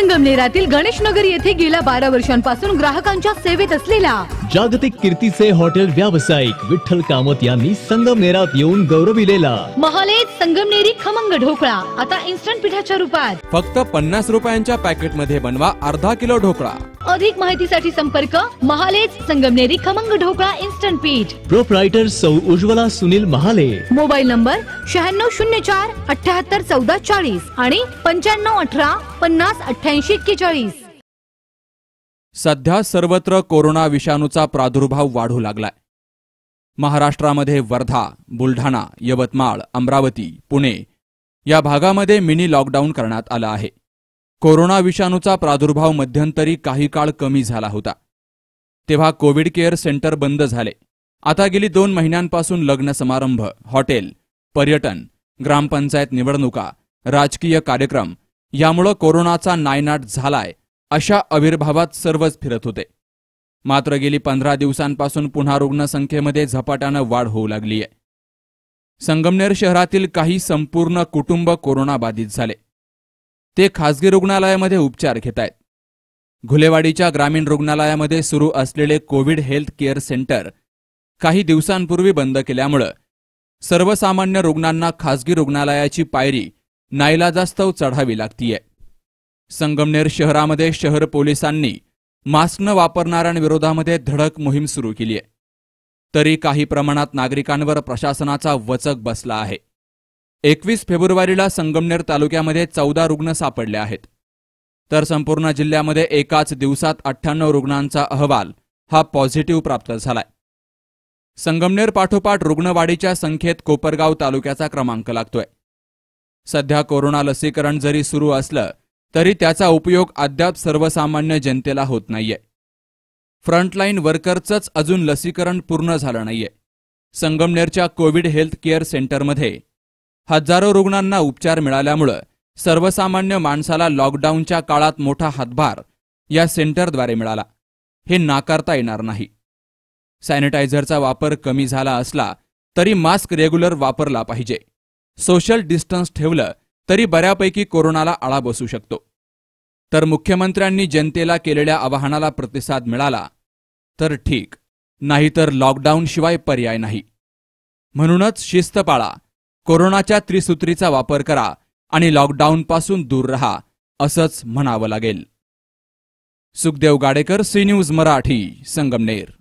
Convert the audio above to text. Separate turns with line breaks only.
संगमनेरातील गणेश नगर येथे गेल्या बारा वर्षांपासून ग्राहकांच्या सेवेत असलेल्या
जागतिक कीर्तीचे हॉटेल व्यावसायिक विठ्ठल कामत यांनी संगमनेरात येऊन गौरविलेला
महालेत संगमनेरी खमंग ढोकळा आता इन्स्टंट पिठाच्या रूपात
फक्त पन्नास रुपयांच्या पॅकेटमध्ये बनवा अर्धा किलो ढोकळा
अधिक माहितीसाठी संपर्क महालेज संगमनेरी खमंग ढोकळा इन्स्टंट पीठ
प्रोपरायटर सौ उज्ज्वला सुनील महाले
मोबाईल नंबर शहाण्णव शून्य चार अठ्याहत्तर चौदा चाळीस आणि पंच्याण्णव अठरा पन्नास अठ्ठ्याऐंशी एक्केचाळीस
सध्या सर्वत्र कोरोना विषाणूचा प्रादुर्भाव वाढू लागलाय महाराष्ट्रामध्ये वर्धा बुलढाणा यवतमाळ अमरावती पुणे या भागामध्ये मिनी लॉकडाऊन करण्यात आलं आहे कोरोना विषाणूचा प्रादुर्भाव मध्यंतरी काही काळ कमी झाला होता तेव्हा कोविड केअर सेंटर बंद झाले आता गेली दोन महिन्यांपासून लग्न समारंभ हॉटेल पर्यटन ग्रामपंचायत निवडणुका राजकीय कार्यक्रम यामुळं कोरोनाचा नायनाट झालाय अशा आविर्भावात सर्वच फिरत होते मात्र गेली पंधरा दिवसांपासून पुन्हा रुग्णसंख्येमध्ये झपाट्यानं वाढ होऊ लागली आहे संगमनेर शहरातील काही संपूर्ण कुटुंब कोरोनाबाधित झाले ते खासगी रुग्णालयामध्ये उपचार घेत आहेत घुलेवाडीच्या ग्रामीण रुग्णालयामध्ये सुरू असलेले कोविड हेल्थ केअर सेंटर काही दिवसांपूर्वी बंद केल्यामुळं सर्वसामान्य रुग्णांना खासगी रुग्णालयाची पायरी नाईलाजास्तव चढावी लागतीये संगमनेर शहरामध्ये शहर पोलिसांनी मास्क न वापरणाऱ्यांविरोधामध्ये धडक मोहीम सुरू केली आहे तरी काही प्रमाणात नागरिकांवर प्रशासनाचा वचक बसला आहे एकवीस फेब्रुवारीला संगमनेर तालुक्यामध्ये चौदा रुग्ण सापडले आहेत तर संपूर्ण जिल्ह्यामध्ये एकाच दिवसात अठ्ठ्याण्णव रुग्णांचा अहवाल हा पॉझिटिव्ह प्राप्त झालाय संगमनेर पाठोपाठ रुग्णवाढीच्या संख्येत कोपरगाव तालुक्याचा क्रमांक लागतोय सध्या कोरोना लसीकरण जरी सुरू असलं तरी त्याचा उपयोग अद्याप सर्वसामान्य जनतेला होत नाहीये फ्रंटलाईन वर्करचंच अजून लसीकरण पूर्ण झालं नाहीये संगमनेरच्या कोविड हेल्थ केअर सेंटरमध्ये हजारो रुग्णांना उपचार मिळाल्यामुळं सर्वसामान्य माणसाला लॉकडाऊनच्या काळात मोठा हातभार या सेंटरद्वारे मिळाला हे नाकारता येणार नाही सॅनिटायझरचा वापर कमी झाला असला तरी मास्क रेग्युलर वापरला पाहिजे सोशल डिस्टन्स ठेवलं तरी बऱ्यापैकी कोरोनाला आळा बसू शकतो तर मुख्यमंत्र्यांनी जनतेला केलेल्या आवाहनाला प्रतिसाद मिळाला तर ठीक नाहीतर लॉकडाऊनशिवाय पर्याय नाही म्हणूनच शिस्त पाळा कोरोनाच्या त्रिसूत्रीचा वापर करा आणि लॉकडाऊनपासून दूर रहा असंच
म्हणावं लागेल सुखदेव गाडेकर सी न्यूज मराठी संगमनेर